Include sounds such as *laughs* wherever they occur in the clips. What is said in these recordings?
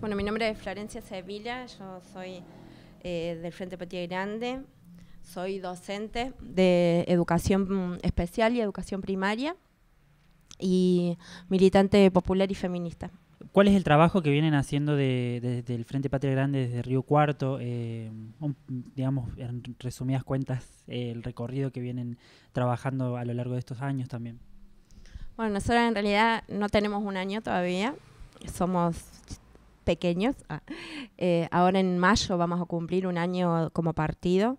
Bueno, mi nombre es Florencia Sevilla, yo soy eh, del Frente Patria Grande, soy docente de educación especial y educación primaria y militante popular y feminista. ¿Cuál es el trabajo que vienen haciendo desde el Frente Patria Grande, desde Río Cuarto? Eh, digamos, en resumidas cuentas, el recorrido que vienen trabajando a lo largo de estos años también. Bueno, nosotros en realidad no tenemos un año todavía, somos pequeños. Ah, eh, ahora en mayo vamos a cumplir un año como partido.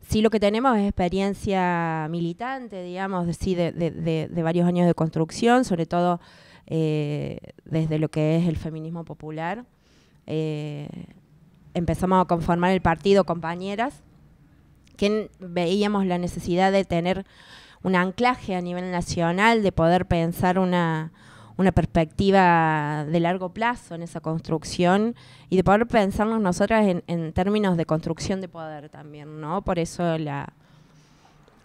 Sí, lo que tenemos es experiencia militante, digamos, sí, de, varios años de construcción, sobre todo eh, desde lo que es el feminismo popular. Eh, empezamos a conformar el partido Compañeras, que veíamos la necesidad de tener un anclaje a nivel nacional, de poder pensar una, una perspectiva de largo plazo en esa construcción y de poder pensarnos nosotras en, términos de construcción de poder también, ¿no? Por eso la,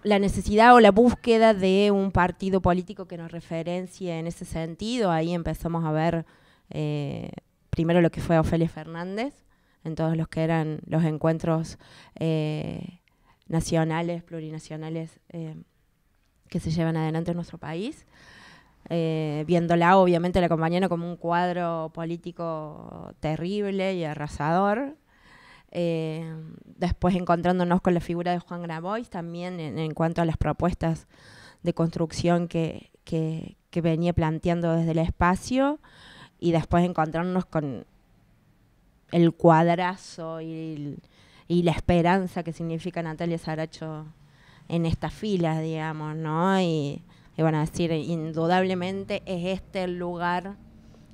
necesidad o la búsqueda de un partido político que nos referencie en ese sentido. Ahí empezamos a ver eh, primero lo que fue Ofelia Fernández, en todos los que eran los encuentros eh, nacionales, plurinacionales eh, que se llevan adelante en nuestro país. Eh, viéndola obviamente la compañera, como un cuadro político terrible y arrasador. Eh, después encontrándonos con la figura de Juan Grabois también en, cuanto a las propuestas de construcción que, venía planteando desde el espacio y después encontrarnos con el cuadrazo y, y la esperanza que significa Natalia Saracho en estas filas, digamos, ¿no? Y, y van a decir, indudablemente es este el lugar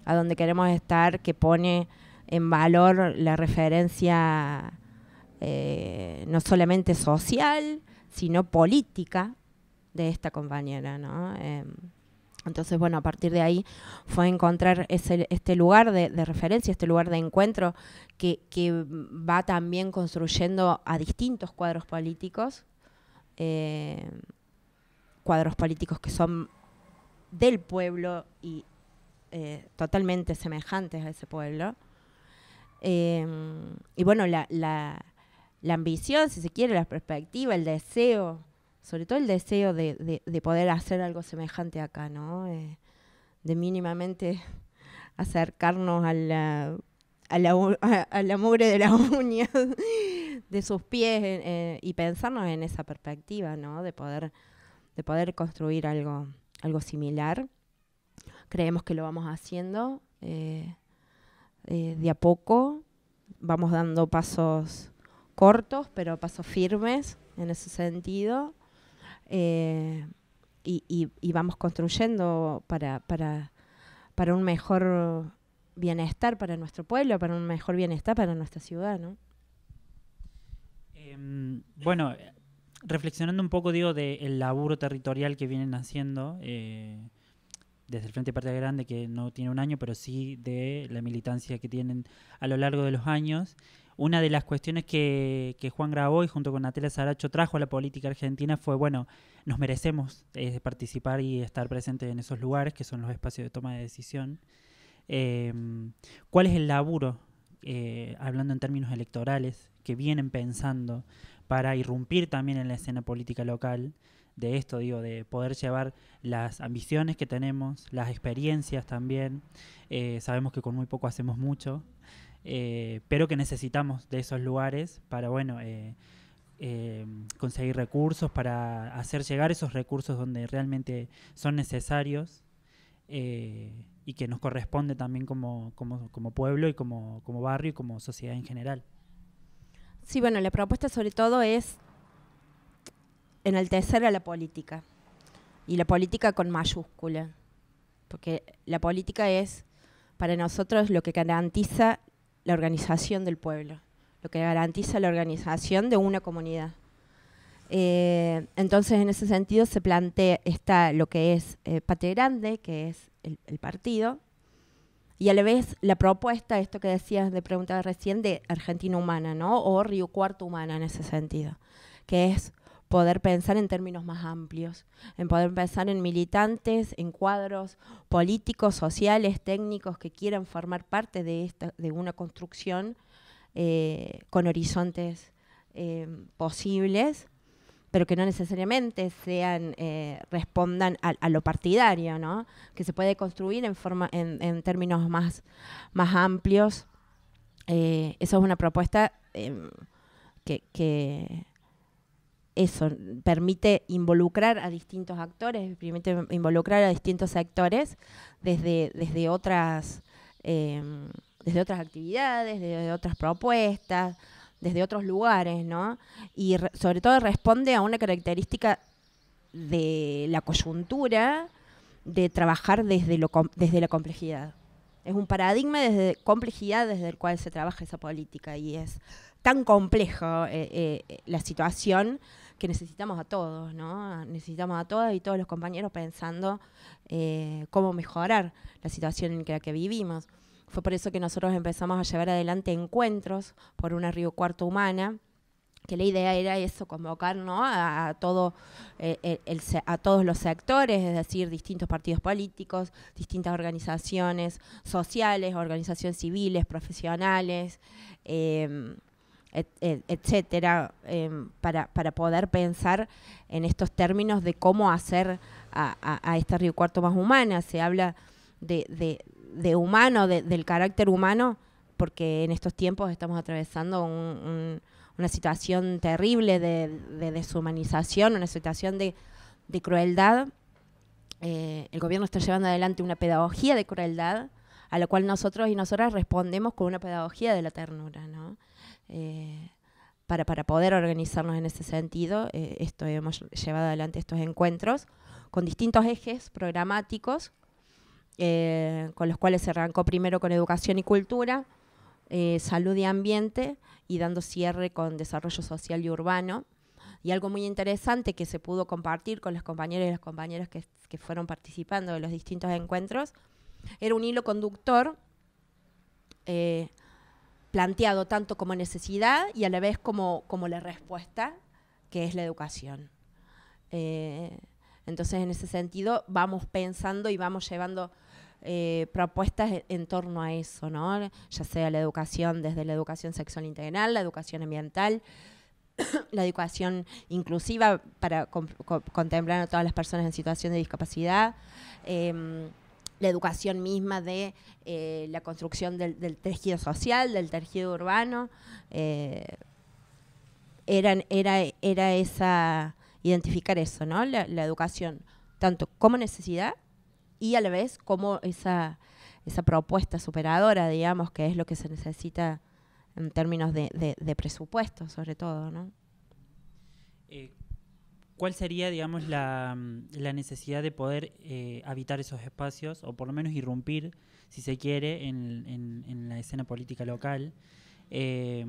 a donde queremos estar que pone en valor la referencia eh, no solamente social, sino política de esta compañera, em, entonces, bueno, a partir de ahí fue encontrar ese, este lugar de, referencia, este lugar de encuentro que, va también construyendo a distintos cuadros políticos. Eh, cuadros políticos que son del pueblo y eh, totalmente semejantes a ese pueblo. Em, y bueno, la, la, ambición, si se quiere, la perspectiva, el deseo, sobre todo el deseo de, de, poder hacer algo semejante acá, ¿no? Eh, de mínimamente *laughs* acercarnos a la, a la mugre de las *laughs* uñas, de sus pies, eh, y pensarnos en esa perspectiva, ¿no? De poder de poder construir algo, algo similar. Creemos que lo vamos haciendo eh, eh, de a poco, vamos dando pasos cortos, pero pasos firmes en ese sentido. Eh, y, vamos construyendo para, un mejor bienestar para nuestro pueblo, para un mejor bienestar para nuestra ciudad, ¿no? Em, bueno, reflexionando un poco, digo, del laburo territorial que vienen haciendo eh, desde el Frente Partida Grande, que no tiene un año, pero sí de la militancia que tienen a lo largo de los años. Una de las cuestiones que, Juan Juan y junto con Natalia Saracho trajo a la política argentina fue, bueno, nos merecemos eh, participar y estar presentes en esos lugares que son los espacios de toma de decisión. Em, ¿Cuál es el laburo, eh, hablando en términos electorales, que vienen pensando para irrumpir también en la escena política local de esto, digo, de poder llevar las ambiciones que tenemos, las experiencias también. Eh, sabemos que con muy poco hacemos mucho, eh, pero que necesitamos de esos lugares para, bueno, eh, conseguir recursos, para hacer llegar esos recursos donde realmente son necesarios y que nos corresponde también como, pueblo y como, como barrio y como sociedad en general. Sí, bueno, la propuesta sobre todo es enaltecer a la política. Y la política con mayúscula. Porque la política es para nosotros lo que garantiza la organización del pueblo, lo que garantiza la organización de una comunidad. Eh, entonces, en ese sentido, se plantea lo que es eh, Pate Grande, que es el partido, y a la vez la propuesta, esto que decías de preguntar recién, de Argentina humana, ¿no? O Río Cuarto humana en ese sentido, que es poder pensar en términos más amplios, en poder pensar en militantes, en cuadros políticos, sociales, técnicos que quieran formar parte de, esta, de una construcción eh, con horizontes eh, posibles pero que no necesariamente sean eh, respondan a, lo partidario, ¿no? Que se puede construir en forma, en, términos más, amplios. Esa eh, eso es una propuesta em, que, eso permite involucrar a distintos actores, permite involucrar a distintos sectores desde, desde otras em, desde otras actividades, desde otras propuestas desde otros lugares, ¿no? Y sobre todo responde a una característica de la coyuntura de trabajar desde, lo, desde la complejidad. Es un paradigma de complejidad desde el cual se trabaja esa política y es tan compleja eh, eh, la situación que necesitamos a todos, ¿no? Necesitamos a todas y todos los compañeros pensando eh, cómo mejorar la situación en la que vivimos. Fue por eso que nosotros empezamos a llevar adelante encuentros por una Río Cuarto Humana, que la idea era eso, convocar a, eh, a todos los sectores, es decir, distintos partidos políticos, distintas organizaciones sociales, organizaciones civiles, profesionales, em, etcétera, em, para, poder pensar en estos términos de cómo hacer a, esta Río Cuarto más humana. Se habla de, de humano, de, del carácter humano, porque en estos tiempos estamos atravesando una situación terrible de, deshumanización, una situación de, crueldad. Eh, el gobierno está llevando adelante una pedagogía de crueldad a la cual nosotros y nosotras respondemos con una pedagogía de la ternura, eh, para, poder organizarnos en ese sentido, eh, esto hemos llevado adelante estos encuentros con distintos ejes programáticos eh, con los cuales se arrancó primero con educación y cultura, eh, salud y ambiente, y dando cierre con desarrollo social y urbano. Y algo muy interesante que se pudo compartir con los compañeros y las compañeras que, fueron participando de los distintos encuentros, era un hilo conductor eh, planteado tanto como necesidad y a la vez como, como la respuesta, que es la educación. entonces, en ese sentido, vamos pensando y vamos llevando eh, propuestas e-, en torno a eso, ¿no? ya sea la educación desde la educación sexual integral, la educación ambiental, *coughs* la educación inclusiva para contemplar a todas las personas en situación de discapacidad. Em, la educación misma de eh, la construcción del, tejido social, del tejido urbano, eh, era, era esa, identificar eso, ¿no? la, educación, tanto como necesidad y a la vez cómo esa, esa propuesta superadora, digamos, que es lo que se necesita en términos de, presupuesto, sobre todo, ¿no? Eh, ¿Cuál sería, digamos, la, mm, necesidad de poder eh, habitar esos espacios, o por lo menos irrumpir, si se quiere, en, la escena política local? Eh,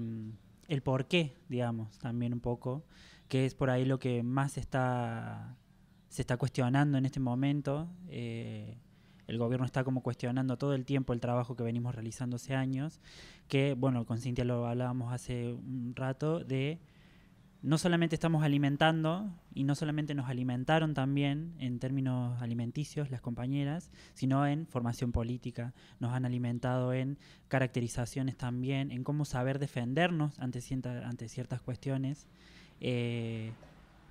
el porqué, digamos, también un poco, que es por ahí lo que más está se está cuestionando en este momento. Eh, el gobierno está como cuestionando todo el tiempo el trabajo que venimos realizando hace años, que, bueno, con Cintia lo hablábamos hace un rato, de no solamente estamos alimentando y no solamente nos alimentaron también en términos alimenticios las compañeras, sino en formación política, nos han alimentado en caracterizaciones también, en cómo saber defendernos ante, ante ciertas cuestiones. Eh,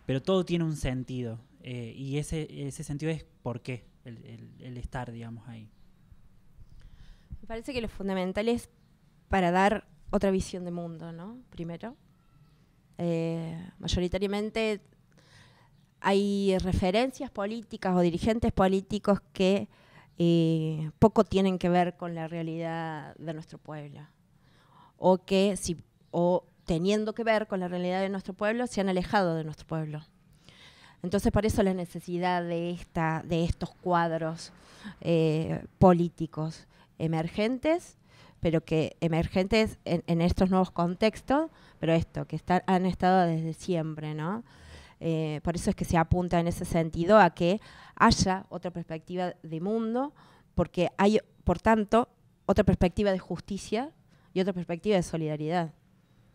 pero todo tiene un sentido. Eh, y ese, sentido es por qué, el, estar, digamos, ahí. Me parece que lo fundamental es para dar otra visión de mundo, ¿no? Primero. Eh, mayoritariamente hay referencias políticas o dirigentes políticos que eh, poco tienen que ver con la realidad de nuestro pueblo. O que si, o teniendo que ver con la realidad de nuestro pueblo, se han alejado de nuestro pueblo. Entonces, por eso la necesidad de, esta, de estos cuadros eh, políticos emergentes, pero que emergentes en, estos nuevos contextos, pero esto, que han estado desde siempre, ¿no? Eh, por eso es que se apunta en ese sentido a que haya otra perspectiva de mundo, porque hay, por tanto, otra perspectiva de justicia y otra perspectiva de solidaridad.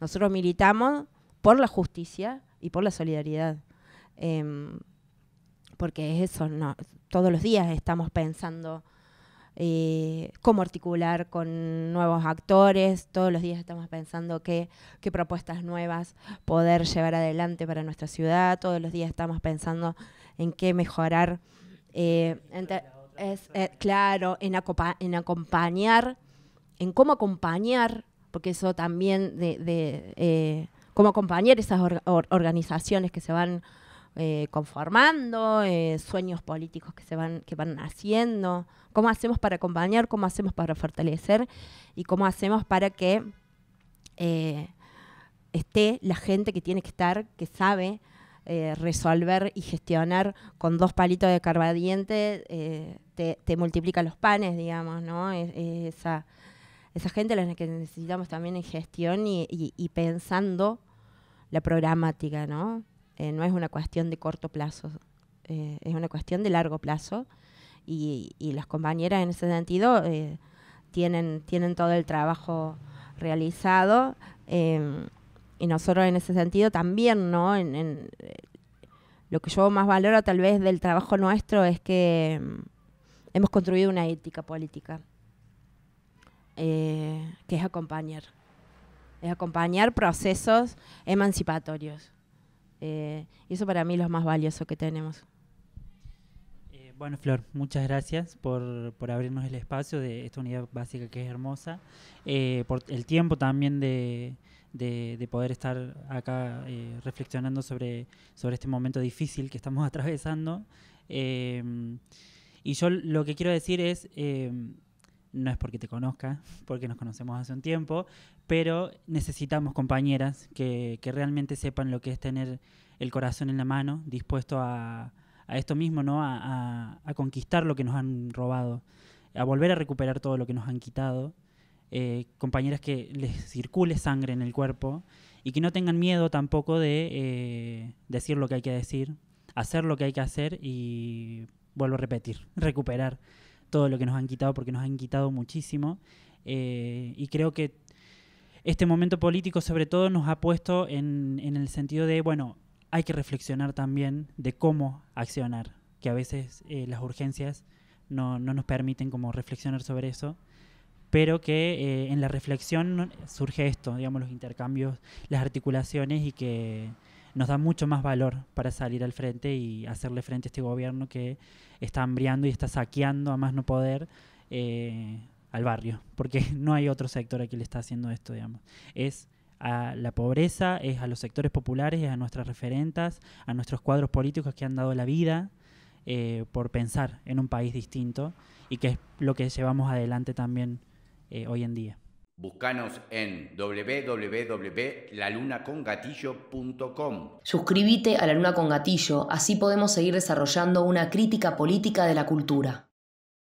Nosotros militamos por la justicia y por la solidaridad. Em, porque eso, todos los días estamos pensando eh, cómo articular con nuevos actores, todos los días estamos pensando qué, propuestas nuevas poder llevar adelante para nuestra ciudad, todos los días estamos pensando en qué mejorar. Eh, eh, claro, en acompañar, en cómo acompañar porque eso también de, de eh, cómo acompañar esas organizaciones que se van eh, conformando, eh, sueños políticos que se van, que van haciendo, cómo hacemos para acompañar, cómo hacemos para fortalecer y cómo hacemos para que esté la gente que tiene que estar, que sabe resolver y gestionar con dos palitos de carbadiente, te, te, multiplica los panes, digamos, ¿no? esa esa gente la que necesitamos también en gestión y, pensando la programática, ¿no? Eh, no es una cuestión de corto plazo, eh, es una cuestión de largo plazo. Y, las compañeras en ese sentido eh, tienen, tienen todo el trabajo realizado. Em, y nosotros en ese sentido también, ¿no? en, lo que yo más valoro tal vez del trabajo nuestro es que em, hemos construido una ética política eh, que es acompañar. Es acompañar procesos emancipatorios. Eh, y eso para mí es lo más valioso que tenemos. Eh, bueno, Flor, muchas gracias por, por, abrirnos el espacio de esta unidad básica que es hermosa, por el tiempo también de, de, poder estar acá reflexionando sobre, sobre este momento difícil que estamos *laughs* atravesando. y yo lo que quiero decir es, no es porque te conozca, porque nos conocemos hace un tiempo, pero necesitamos compañeras que, realmente sepan lo que es tener el corazón en la mano, dispuesto a, esto mismo, ¿no? A, conquistar lo que nos han robado, a volver a recuperar todo lo que nos han quitado. Eh, compañeras que les circule sangre en el cuerpo y que no tengan miedo tampoco de eh, decir lo que hay que decir, hacer lo que hay que hacer y, vuelvo a repetir, recuperar todo lo que nos han quitado, porque nos han quitado muchísimo. Eh, y creo que este momento político sobre todo nos ha puesto en, en el sentido de, bueno, hay que reflexionar también de cómo accionar, que a veces eh, las urgencias no, no, nos permiten como reflexionar sobre eso, pero que eh, en la reflexión surge esto, digamos, los intercambios, las articulaciones y que nos da mucho más valor para salir al frente y hacerle frente a este gobierno que está hambriando y está saqueando a más no poder eh, al barrio, porque *laughs* no hay otro sector a que le está haciendo esto, digamos. Es a la pobreza, es a los sectores populares, es a nuestras referentas, a nuestros cuadros políticos que han dado la vida eh, por pensar en un país distinto y que es lo que llevamos adelante también eh, hoy en día. Búscanos en www.lalunacongatillo.com. Suscríbete a La Luna con Gatillo, así podemos seguir desarrollando una crítica política de la cultura.